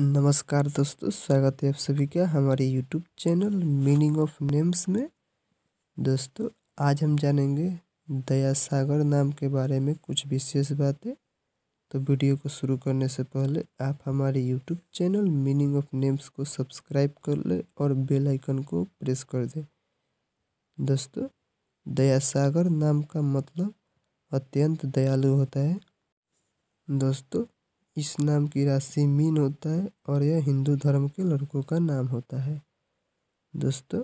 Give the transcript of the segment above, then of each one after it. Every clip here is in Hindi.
नमस्कार दोस्तों स्वागत है आप सभी का हमारे YouTube channel meaning of names में दोस्तों आज हम जानेंगे दया सागर नाम के बारे में कुछ विशेष बातें तो वीडियो को शुरू करने से पहले आप हमारे YouTube channel meaning of names को सब्सक्राइब कर लें और बेल आइकन को प्रेस कर दें दोस्तों दया सागर नाम का मतलब अत्यंत दयालु होता है दोस्तों इस नाम की राशि मीन होता है और यह हिंदू धर्म के लड़कों का नाम होता है दोस्तों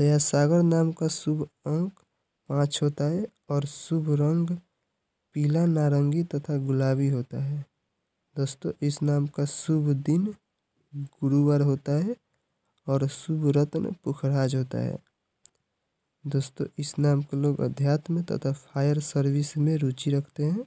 दयासागर नाम का शुभ अंक पाँच होता है और शुभ रंग पीला नारंगी तथा गुलाबी होता है दोस्तों इस नाम का शुभ दिन गुरुवार होता है और शुभ रत्न पुखराज होता है दोस्तों इस नाम के लोग अध्यात्म तथा फायर सर्विस में रुचि रखते हैं